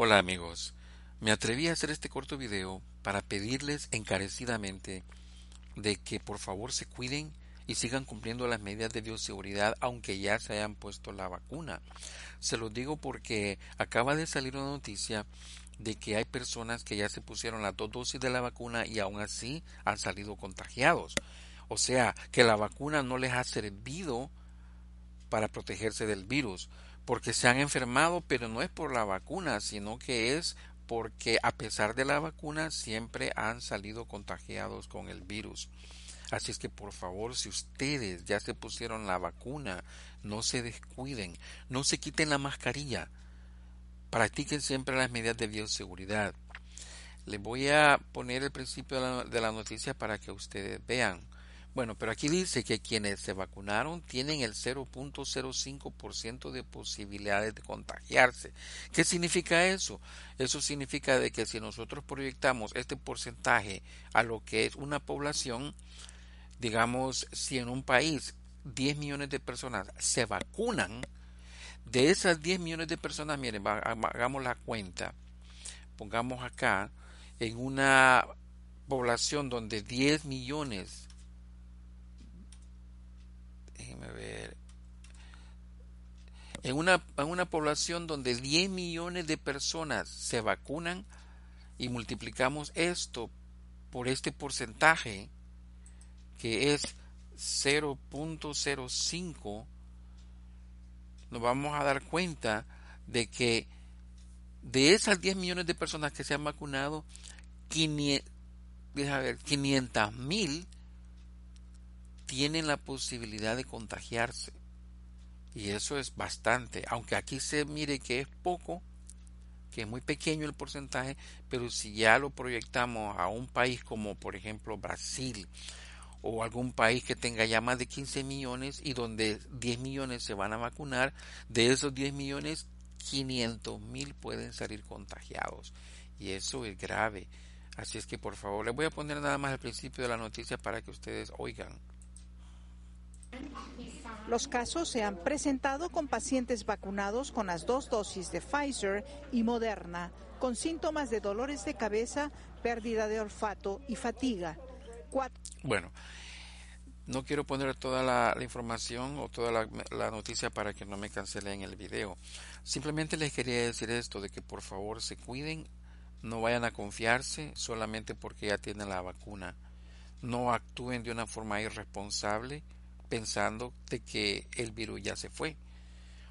Hola amigos, me atreví a hacer este corto video para pedirles encarecidamente de que por favor se cuiden y sigan cumpliendo las medidas de bioseguridad aunque ya se hayan puesto la vacuna. Se los digo porque acaba de salir una noticia de que hay personas que ya se pusieron las dos dosis de la vacuna y aún así han salido contagiados. O sea, que la vacuna no les ha servido para protegerse del virus porque se han enfermado, pero no es por la vacuna, sino que es porque a pesar de la vacuna siempre han salido contagiados con el virus. Así es que por favor, si ustedes ya se pusieron la vacuna, no se descuiden, no se quiten la mascarilla, practiquen siempre las medidas de bioseguridad. Les voy a poner el principio de la, de la noticia para que ustedes vean. Bueno, pero aquí dice que quienes se vacunaron tienen el 0.05% de posibilidades de contagiarse. ¿Qué significa eso? Eso significa de que si nosotros proyectamos este porcentaje a lo que es una población, digamos, si en un país 10 millones de personas se vacunan, de esas 10 millones de personas, miren, hagamos la cuenta, pongamos acá, en una población donde 10 millones a ver. En una, en una población donde 10 millones de personas se vacunan y multiplicamos esto por este porcentaje que es 0.05, nos vamos a dar cuenta de que de esas 10 millones de personas que se han vacunado, 500 mil tienen la posibilidad de contagiarse. Y eso es bastante, aunque aquí se mire que es poco, que es muy pequeño el porcentaje, pero si ya lo proyectamos a un país como por ejemplo Brasil o algún país que tenga ya más de 15 millones y donde 10 millones se van a vacunar, de esos 10 millones 500 mil pueden salir contagiados y eso es grave. Así es que por favor, les voy a poner nada más al principio de la noticia para que ustedes oigan. Los casos se han presentado con pacientes vacunados con las dos dosis de Pfizer y Moderna, con síntomas de dolores de cabeza, pérdida de olfato y fatiga. Bueno, no quiero poner toda la, información o toda la, la, noticia para que no me cancelen el video. Simplemente les quería decir esto, de que por favor se cuiden, no vayan a confiarse solamente porque ya tienen la vacuna. No actúen de una forma irresponsable pensando de que el virus ya se fue.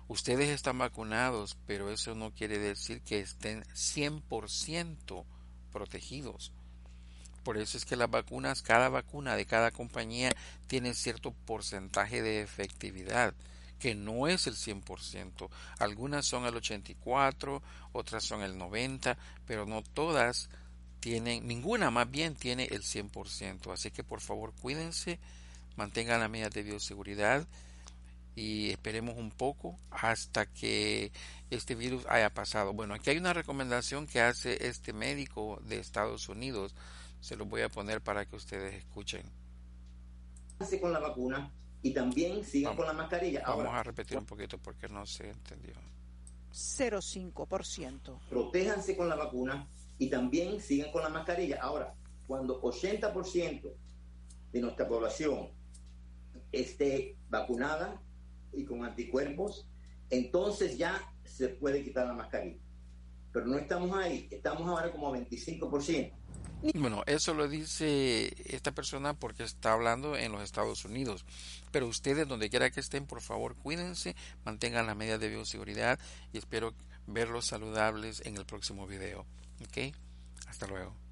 Ustedes están vacunados, pero eso no quiere decir que estén 100% protegidos. Por eso es que las vacunas, cada vacuna de cada compañía tiene cierto porcentaje de efectividad, que no es el 100%. Algunas son el 84, otras son el 90, pero no todas tienen, ninguna más bien tiene el 100%. Así que por favor cuídense mantengan la medidas de bioseguridad y esperemos un poco hasta que este virus haya pasado. Bueno, aquí hay una recomendación que hace este médico de Estados Unidos. Se lo voy a poner para que ustedes escuchen. Con la vacuna y también sigan con la mascarilla. Vamos a repetir un poquito porque no se entendió. 0,5%. Protéjanse con la vacuna y también sigan con la mascarilla. Ahora, cuando 80% de nuestra población esté vacunada y con anticuerpos, entonces ya se puede quitar la mascarilla. Pero no estamos ahí, estamos ahora como a 25%. Bueno, eso lo dice esta persona porque está hablando en los Estados Unidos. Pero ustedes, donde quiera que estén, por favor, cuídense, mantengan las medidas de bioseguridad y espero verlos saludables en el próximo video. ¿Ok? Hasta luego.